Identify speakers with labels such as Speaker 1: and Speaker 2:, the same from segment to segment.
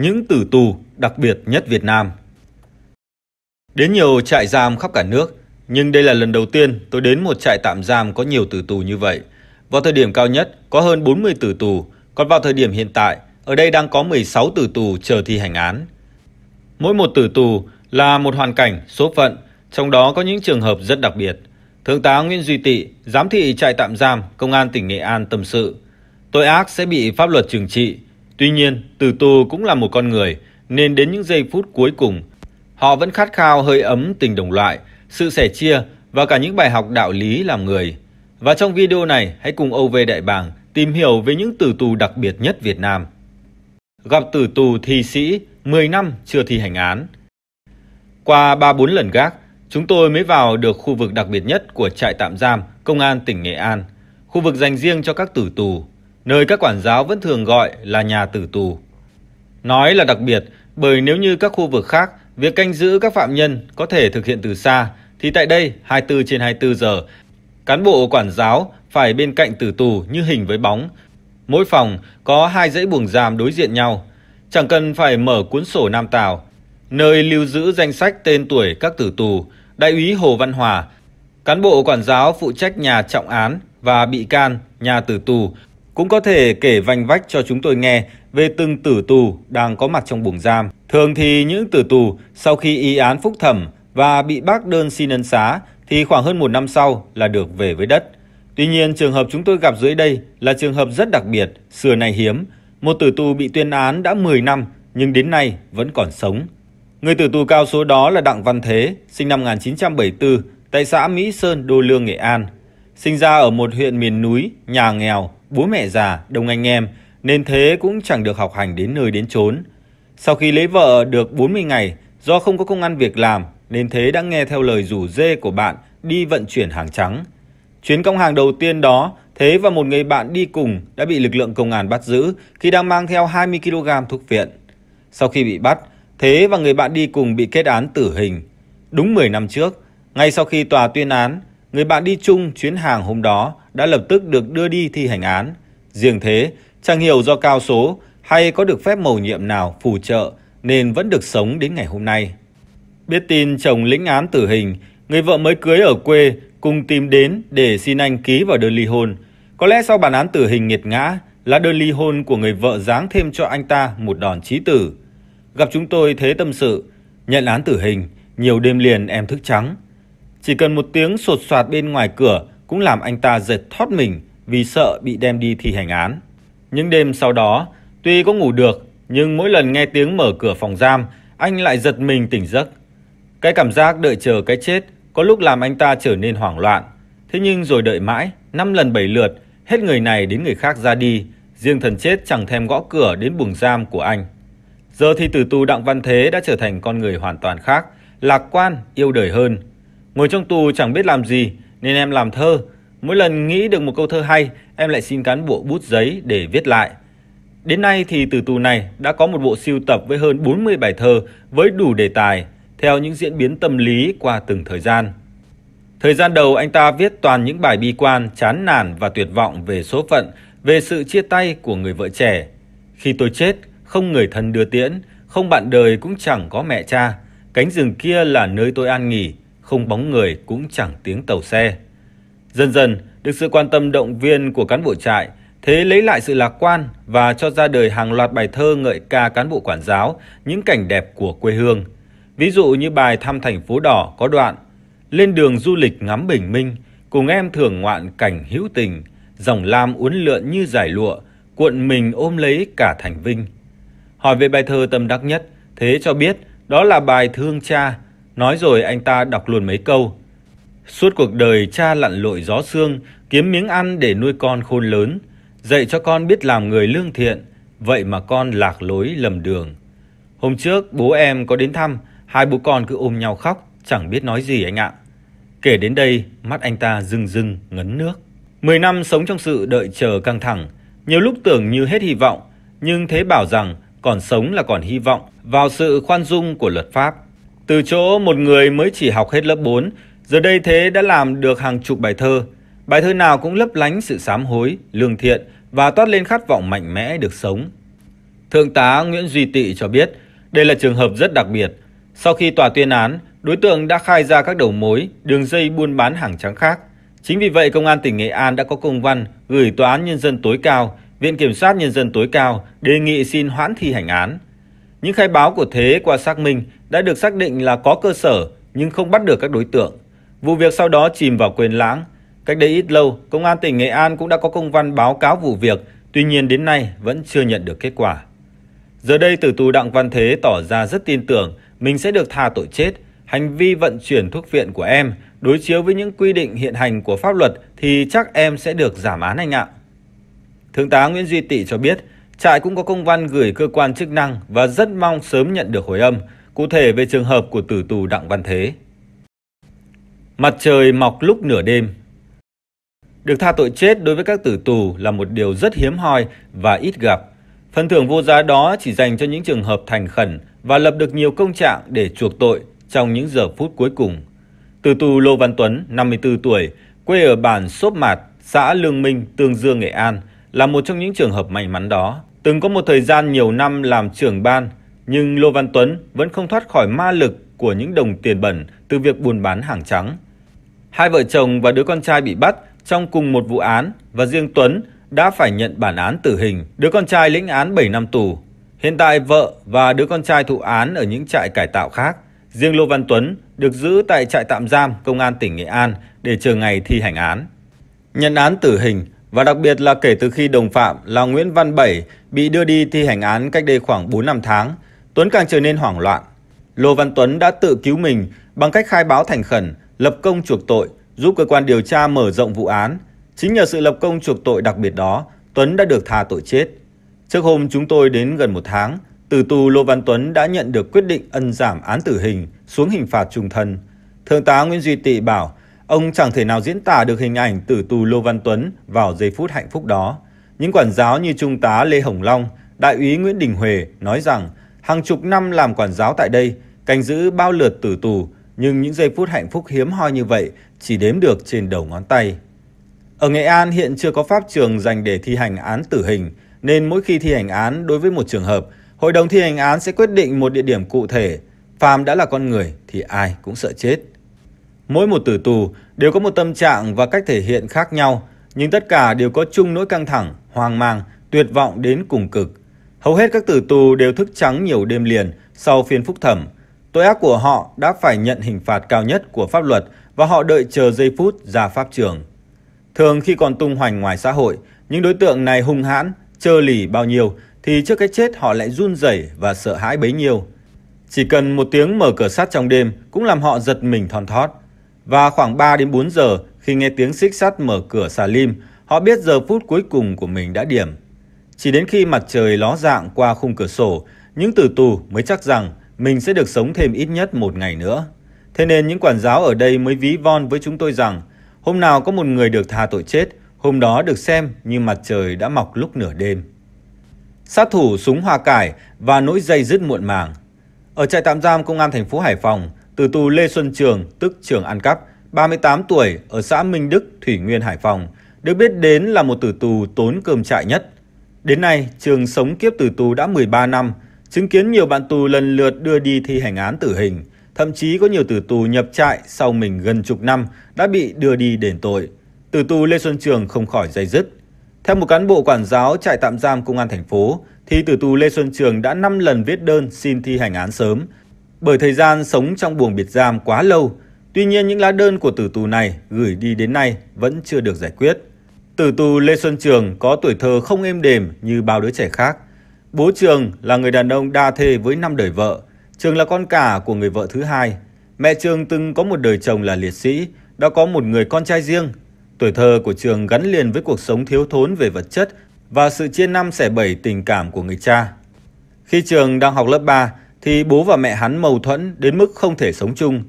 Speaker 1: những tử tù đặc biệt nhất Việt Nam. Đến nhiều trại giam khắp cả nước, nhưng đây là lần đầu tiên tôi đến một trại tạm giam có nhiều tử tù như vậy. Vào thời điểm cao nhất có hơn 40 tử tù, còn vào thời điểm hiện tại, ở đây đang có 16 tử tù chờ thi hành án. Mỗi một tử tù là một hoàn cảnh, số phận, trong đó có những trường hợp rất đặc biệt. Thượng tá Nguyễn Duy Tị, giám thị trại tạm giam, công an tỉnh Nghệ An tâm sự. Tội ác sẽ bị pháp luật trừng trị, Tuy nhiên, tử tù cũng là một con người, nên đến những giây phút cuối cùng, họ vẫn khát khao hơi ấm tình đồng loại, sự sẻ chia và cả những bài học đạo lý làm người. Và trong video này, hãy cùng Âu OV Đại Bàng tìm hiểu về những tử tù đặc biệt nhất Việt Nam. Gặp tử tù thi sĩ 10 năm chưa thi hành án. Qua 3-4 lần gác, chúng tôi mới vào được khu vực đặc biệt nhất của trại tạm giam Công an tỉnh Nghệ An, khu vực dành riêng cho các tử tù nơi các quản giáo vẫn thường gọi là nhà tử tù. Nói là đặc biệt bởi nếu như các khu vực khác, việc canh giữ các phạm nhân có thể thực hiện từ xa, thì tại đây 24 trên 24 giờ, cán bộ quản giáo phải bên cạnh tử tù như hình với bóng. Mỗi phòng có hai dãy buồng giam đối diện nhau, chẳng cần phải mở cuốn sổ Nam Tào, nơi lưu giữ danh sách tên tuổi các tử tù, đại úy Hồ Văn Hòa, cán bộ quản giáo phụ trách nhà trọng án và bị can, nhà tử tù cũng có thể kể vành vách cho chúng tôi nghe về từng tử tù đang có mặt trong buồng giam. Thường thì những tử tù sau khi y án phúc thẩm và bị bác đơn xin ân xá thì khoảng hơn một năm sau là được về với đất. Tuy nhiên trường hợp chúng tôi gặp dưới đây là trường hợp rất đặc biệt, xưa này hiếm. Một tử tù bị tuyên án đã 10 năm nhưng đến nay vẫn còn sống. Người tử tù cao số đó là Đặng Văn Thế, sinh năm 1974, tại xã Mỹ Sơn, Đô Lương, Nghệ An, Sinh ra ở một huyện miền núi, nhà nghèo, bố mẹ già, đông anh em, nên thế cũng chẳng được học hành đến nơi đến chốn. Sau khi lấy vợ được 40 ngày, do không có công ăn việc làm, nên thế đã nghe theo lời rủ dê của bạn đi vận chuyển hàng trắng. Chuyến công hàng đầu tiên đó, Thế và một người bạn đi cùng đã bị lực lượng công an bắt giữ khi đang mang theo 20 kg thuốc viện. Sau khi bị bắt, Thế và người bạn đi cùng bị kết án tử hình. Đúng 10 năm trước, ngay sau khi tòa tuyên án, Người bạn đi chung chuyến hàng hôm đó đã lập tức được đưa đi thi hành án. Riêng thế, chẳng hiểu do cao số hay có được phép mầu nhiệm nào phù trợ nên vẫn được sống đến ngày hôm nay. Biết tin chồng lĩnh án tử hình, người vợ mới cưới ở quê cùng tìm đến để xin anh ký vào đơn ly hôn. Có lẽ sau bản án tử hình nghiệt ngã là đơn ly hôn của người vợ giáng thêm cho anh ta một đòn chí tử. Gặp chúng tôi thế tâm sự, nhận án tử hình, nhiều đêm liền em thức trắng. Chỉ cần một tiếng sột soạt bên ngoài cửa cũng làm anh ta giật thoát mình vì sợ bị đem đi thi hành án. Những đêm sau đó, tuy có ngủ được nhưng mỗi lần nghe tiếng mở cửa phòng giam, anh lại giật mình tỉnh giấc. Cái cảm giác đợi chờ cái chết có lúc làm anh ta trở nên hoảng loạn. Thế nhưng rồi đợi mãi, năm lần bảy lượt, hết người này đến người khác ra đi, riêng thần chết chẳng thèm gõ cửa đến buồng giam của anh. Giờ thì tử tù Đặng Văn Thế đã trở thành con người hoàn toàn khác, lạc quan, yêu đời hơn. Ngồi trong tù chẳng biết làm gì nên em làm thơ. Mỗi lần nghĩ được một câu thơ hay, em lại xin cán bộ bút giấy để viết lại. Đến nay thì từ tù này đã có một bộ siêu tập với hơn 40 bài thơ với đủ đề tài, theo những diễn biến tâm lý qua từng thời gian. Thời gian đầu anh ta viết toàn những bài bi quan, chán nản và tuyệt vọng về số phận, về sự chia tay của người vợ trẻ. Khi tôi chết, không người thân đưa tiễn, không bạn đời cũng chẳng có mẹ cha. Cánh rừng kia là nơi tôi an nghỉ, không bóng người cũng chẳng tiếng tàu xe. Dần dần, được sự quan tâm động viên của cán bộ trại, thế lấy lại sự lạc quan và cho ra đời hàng loạt bài thơ ngợi ca cán bộ quản giáo, những cảnh đẹp của quê hương. Ví dụ như bài Thăm thành phố đỏ có đoạn Lên đường du lịch ngắm bình minh, cùng em thưởng ngoạn cảnh hữu tình, dòng lam uốn lượn như giải lụa, cuộn mình ôm lấy cả thành vinh. Hỏi về bài thơ tâm đắc nhất, thế cho biết đó là bài Thương Cha Nói rồi anh ta đọc luôn mấy câu. Suốt cuộc đời cha lặn lội gió xương, kiếm miếng ăn để nuôi con khôn lớn, dạy cho con biết làm người lương thiện, vậy mà con lạc lối lầm đường. Hôm trước bố em có đến thăm, hai bố con cứ ôm nhau khóc, chẳng biết nói gì anh ạ. Kể đến đây, mắt anh ta rưng rưng, ngấn nước. Mười năm sống trong sự đợi chờ căng thẳng, nhiều lúc tưởng như hết hy vọng, nhưng thế bảo rằng còn sống là còn hy vọng vào sự khoan dung của luật pháp. Từ chỗ một người mới chỉ học hết lớp 4, giờ đây thế đã làm được hàng chục bài thơ. Bài thơ nào cũng lấp lánh sự sám hối, lương thiện và toát lên khát vọng mạnh mẽ được sống. Thượng tá Nguyễn Duy Tị cho biết, đây là trường hợp rất đặc biệt. Sau khi tòa tuyên án, đối tượng đã khai ra các đầu mối, đường dây buôn bán hàng trắng khác. Chính vì vậy, Công an tỉnh Nghệ An đã có công văn gửi Tòa án Nhân dân tối cao, Viện Kiểm sát Nhân dân tối cao đề nghị xin hoãn thi hành án. Những khai báo của Thế qua xác minh đã được xác định là có cơ sở nhưng không bắt được các đối tượng. Vụ việc sau đó chìm vào quên lãng. Cách đây ít lâu, Công an tỉnh Nghệ An cũng đã có công văn báo cáo vụ việc, tuy nhiên đến nay vẫn chưa nhận được kết quả. Giờ đây tử tù Đặng Văn Thế tỏ ra rất tin tưởng mình sẽ được tha tội chết. Hành vi vận chuyển thuốc viện của em đối chiếu với những quy định hiện hành của pháp luật thì chắc em sẽ được giảm án anh ạ. Thượng tá Nguyễn Duy Tị cho biết, Trại cũng có công văn gửi cơ quan chức năng và rất mong sớm nhận được hồi âm, cụ thể về trường hợp của tử tù Đặng Văn Thế. Mặt trời mọc lúc nửa đêm Được tha tội chết đối với các tử tù là một điều rất hiếm hoi và ít gặp. Phần thưởng vô giá đó chỉ dành cho những trường hợp thành khẩn và lập được nhiều công trạng để chuộc tội trong những giờ phút cuối cùng. Tử tù Lô Văn Tuấn, 54 tuổi, quê ở bản Sốp Mạt, xã Lương Minh, Tương Dương, Nghệ An, là một trong những trường hợp may mắn đó. Từng có một thời gian nhiều năm làm trưởng ban, nhưng Lô Văn Tuấn vẫn không thoát khỏi ma lực của những đồng tiền bẩn từ việc buôn bán hàng trắng. Hai vợ chồng và đứa con trai bị bắt trong cùng một vụ án và riêng Tuấn đã phải nhận bản án tử hình. Đứa con trai lĩnh án 7 năm tù. Hiện tại vợ và đứa con trai thụ án ở những trại cải tạo khác. Riêng Lô Văn Tuấn được giữ tại trại tạm giam Công an tỉnh Nghệ An để chờ ngày thi hành án. Nhận án tử hình, và đặc biệt là kể từ khi đồng phạm là Nguyễn Văn Bảy bị đưa đi thi hành án cách đây khoảng 4 năm tháng, Tuấn càng trở nên hoảng loạn. Lô Văn Tuấn đã tự cứu mình bằng cách khai báo thành khẩn, lập công chuộc tội, giúp cơ quan điều tra mở rộng vụ án. Chính nhờ sự lập công chuộc tội đặc biệt đó, Tuấn đã được tha tội chết. Trước hôm chúng tôi đến gần một tháng, từ tù Lô Văn Tuấn đã nhận được quyết định ân giảm án tử hình xuống hình phạt trung thân. Thượng tá Nguyễn Duy Tị bảo Ông chẳng thể nào diễn tả được hình ảnh tử tù Lô Văn Tuấn vào giây phút hạnh phúc đó. Những quản giáo như Trung tá Lê Hồng Long, Đại úy Nguyễn Đình Huệ nói rằng hàng chục năm làm quản giáo tại đây, canh giữ bao lượt tử tù, nhưng những giây phút hạnh phúc hiếm hoi như vậy chỉ đếm được trên đầu ngón tay. Ở Nghệ An hiện chưa có pháp trường dành để thi hành án tử hình, nên mỗi khi thi hành án đối với một trường hợp, hội đồng thi hành án sẽ quyết định một địa điểm cụ thể. Phàm đã là con người thì ai cũng sợ chết. Mỗi một tử tù đều có một tâm trạng và cách thể hiện khác nhau, nhưng tất cả đều có chung nỗi căng thẳng, hoang mang, tuyệt vọng đến cùng cực. Hầu hết các tử tù đều thức trắng nhiều đêm liền sau phiên phúc thẩm. Tội ác của họ đã phải nhận hình phạt cao nhất của pháp luật và họ đợi chờ giây phút ra pháp trường. Thường khi còn tung hoành ngoài xã hội, những đối tượng này hung hãn, trơ lì bao nhiêu thì trước cái chết họ lại run rẩy và sợ hãi bấy nhiêu. Chỉ cần một tiếng mở cửa sắt trong đêm cũng làm họ giật mình thon thót. Và khoảng 3 đến 4 giờ, khi nghe tiếng xích sắt mở cửa xà lim, họ biết giờ phút cuối cùng của mình đã điểm. Chỉ đến khi mặt trời ló dạng qua khung cửa sổ, những tử tù mới chắc rằng mình sẽ được sống thêm ít nhất một ngày nữa. Thế nên những quản giáo ở đây mới ví von với chúng tôi rằng hôm nào có một người được tha tội chết, hôm đó được xem như mặt trời đã mọc lúc nửa đêm. Sát thủ súng hoa cải và nỗi dây dứt muộn màng. Ở trại tạm giam công an thành phố Hải Phòng, tử tù Lê Xuân Trường, tức Trường Ăn Cắp, 38 tuổi, ở xã Minh Đức, Thủy Nguyên, Hải Phòng, được biết đến là một tử tù tốn cơm trại nhất. Đến nay, Trường sống kiếp tử tù đã 13 năm, chứng kiến nhiều bạn tù lần lượt đưa đi thi hành án tử hình. Thậm chí có nhiều tử tù nhập trại sau mình gần chục năm đã bị đưa đi đền tội. Tử tù Lê Xuân Trường không khỏi dây dứt. Theo một cán bộ quản giáo trại tạm giam công an thành phố, thì tử tù Lê Xuân Trường đã 5 lần viết đơn xin thi hành án sớm, bởi thời gian sống trong buồng biệt giam quá lâu, tuy nhiên những lá đơn của tử tù này gửi đi đến nay vẫn chưa được giải quyết. Tử tù Lê Xuân Trường có tuổi thơ không êm đềm như bao đứa trẻ khác. Bố Trường là người đàn ông đa thê với năm đời vợ. Trường là con cả của người vợ thứ hai. Mẹ Trường từng có một đời chồng là liệt sĩ, đã có một người con trai riêng. Tuổi thơ của Trường gắn liền với cuộc sống thiếu thốn về vật chất và sự chia năm sẻ bảy tình cảm của người cha. Khi Trường đang học lớp 3, thì bố và mẹ hắn mâu thuẫn đến mức không thể sống chung.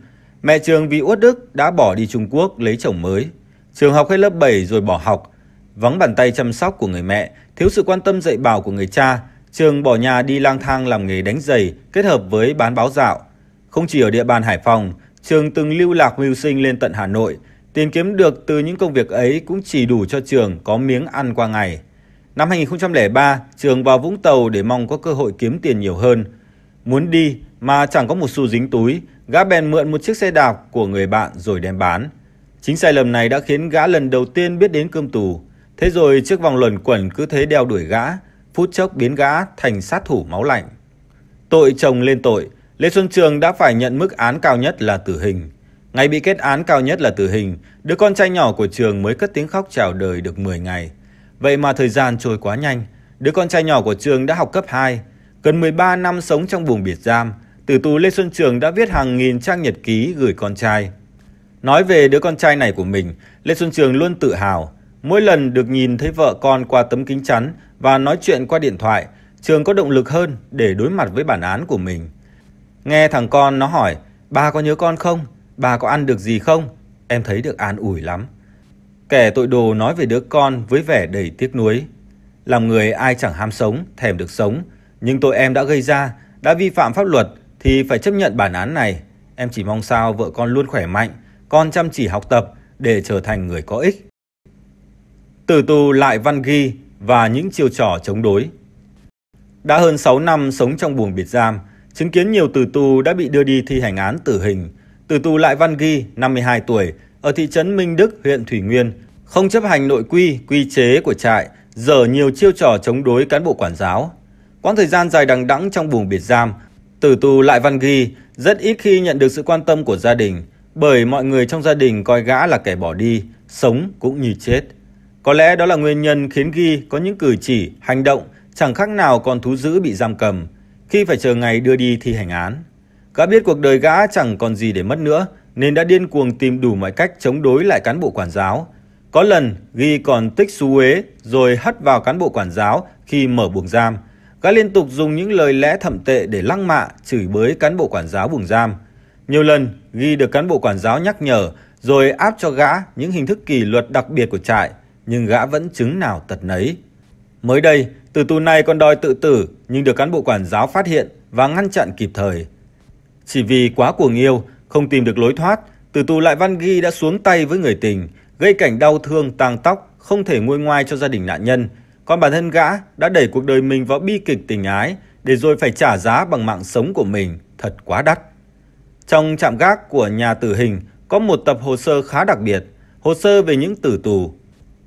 Speaker 1: Mẹ Trường vì uất đức đã bỏ đi Trung Quốc lấy chồng mới. Trường học hết lớp 7 rồi bỏ học. Vắng bàn tay chăm sóc của người mẹ, thiếu sự quan tâm dạy bảo của người cha, Trường bỏ nhà đi lang thang làm nghề đánh giày kết hợp với bán báo dạo. Không chỉ ở địa bàn Hải Phòng, Trường từng lưu lạc mưu sinh lên tận Hà Nội. Tiền kiếm được từ những công việc ấy cũng chỉ đủ cho Trường có miếng ăn qua ngày. Năm 2003, Trường vào Vũng Tàu để mong có cơ hội kiếm tiền nhiều hơn – Muốn đi mà chẳng có một xu dính túi, gã bèn mượn một chiếc xe đạp của người bạn rồi đem bán. Chính sai lầm này đã khiến gã lần đầu tiên biết đến cơm tù. Thế rồi chiếc vòng luẩn quẩn cứ thế đeo đuổi gã, phút chốc biến gã thành sát thủ máu lạnh. Tội chồng lên tội, Lê Xuân Trường đã phải nhận mức án cao nhất là tử hình. Ngày bị kết án cao nhất là tử hình, đứa con trai nhỏ của Trường mới cất tiếng khóc chào đời được 10 ngày. Vậy mà thời gian trôi quá nhanh, đứa con trai nhỏ của Trường đã học cấp 2, Gần 13 năm sống trong buồng biệt giam, tử tù Lê Xuân Trường đã viết hàng nghìn trang nhật ký gửi con trai. Nói về đứa con trai này của mình, Lê Xuân Trường luôn tự hào. Mỗi lần được nhìn thấy vợ con qua tấm kính chắn và nói chuyện qua điện thoại, Trường có động lực hơn để đối mặt với bản án của mình. Nghe thằng con nó hỏi, ba có nhớ con không? Ba có ăn được gì không? Em thấy được an ủi lắm. Kẻ tội đồ nói về đứa con với vẻ đầy tiếc nuối. Làm người ai chẳng ham sống, thèm được sống, nhưng tội em đã gây ra, đã vi phạm pháp luật thì phải chấp nhận bản án này. Em chỉ mong sao vợ con luôn khỏe mạnh, con chăm chỉ học tập để trở thành người có ích. Tử tù lại văn ghi và những chiêu trò chống đối. Đã hơn 6 năm sống trong buồng biệt giam, chứng kiến nhiều tử tù đã bị đưa đi thi hành án tử hình. Tử tù Lại Văn Ghi, 52 tuổi, ở thị trấn Minh Đức, huyện Thủy Nguyên, không chấp hành nội quy, quy chế của trại, dở nhiều chiêu trò chống đối cán bộ quản giáo, Quãng thời gian dài đằng đẵng trong buồng biệt giam, tử tù lại văn ghi rất ít khi nhận được sự quan tâm của gia đình bởi mọi người trong gia đình coi gã là kẻ bỏ đi, sống cũng như chết. Có lẽ đó là nguyên nhân khiến Ghi có những cử chỉ, hành động chẳng khác nào con thú dữ bị giam cầm khi phải chờ ngày đưa đi thi hành án. Gã biết cuộc đời gã chẳng còn gì để mất nữa nên đã điên cuồng tìm đủ mọi cách chống đối lại cán bộ quản giáo. Có lần Ghi còn tích xú uế rồi hất vào cán bộ quản giáo khi mở buồng giam – Gã liên tục dùng những lời lẽ thậm tệ để lăng mạ, chửi bới cán bộ quản giáo buồng giam. Nhiều lần, Ghi được cán bộ quản giáo nhắc nhở rồi áp cho gã những hình thức kỷ luật đặc biệt của trại, nhưng gã vẫn chứng nào tật nấy. Mới đây, từ tù này còn đòi tự tử nhưng được cán bộ quản giáo phát hiện và ngăn chặn kịp thời. Chỉ vì quá cuồng yêu, không tìm được lối thoát, từ tù lại Văn Ghi đã xuống tay với người tình, gây cảnh đau thương tàng tóc, không thể nguôi ngoai cho gia đình nạn nhân – còn bản thân gã đã đẩy cuộc đời mình vào bi kịch tình ái để rồi phải trả giá bằng mạng sống của mình thật quá đắt. Trong trạm gác của nhà tử hình có một tập hồ sơ khá đặc biệt, hồ sơ về những tử tù.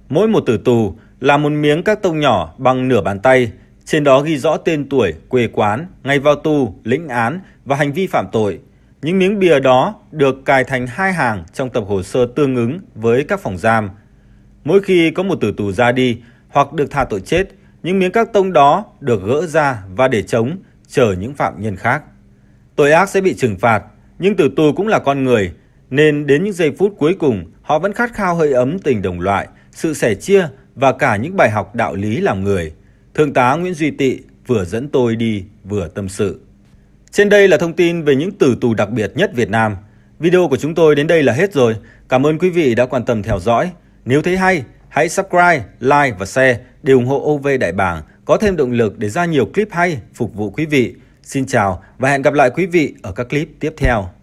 Speaker 1: Mỗi một tử tù là một miếng các tông nhỏ bằng nửa bàn tay, trên đó ghi rõ tên tuổi, quê quán, ngày vào tù, lĩnh án và hành vi phạm tội. Những miếng bìa đó được cài thành hai hàng trong tập hồ sơ tương ứng với các phòng giam. Mỗi khi có một tử tù ra đi, hoặc được thả tội chết, những miếng các tông đó được gỡ ra và để chống, chờ những phạm nhân khác. Tội ác sẽ bị trừng phạt, nhưng tử tù cũng là con người, nên đến những giây phút cuối cùng họ vẫn khát khao hơi ấm tình đồng loại, sự sẻ chia và cả những bài học đạo lý làm người. Thượng tá Nguyễn Duy Tị vừa dẫn tôi đi vừa tâm sự. Trên đây là thông tin về những tử tù đặc biệt nhất Việt Nam. Video của chúng tôi đến đây là hết rồi. Cảm ơn quý vị đã quan tâm theo dõi. Nếu thấy hay, Hãy subscribe, like và share để ủng hộ OV Đại Bảng có thêm động lực để ra nhiều clip hay phục vụ quý vị. Xin chào và hẹn gặp lại quý vị ở các clip tiếp theo.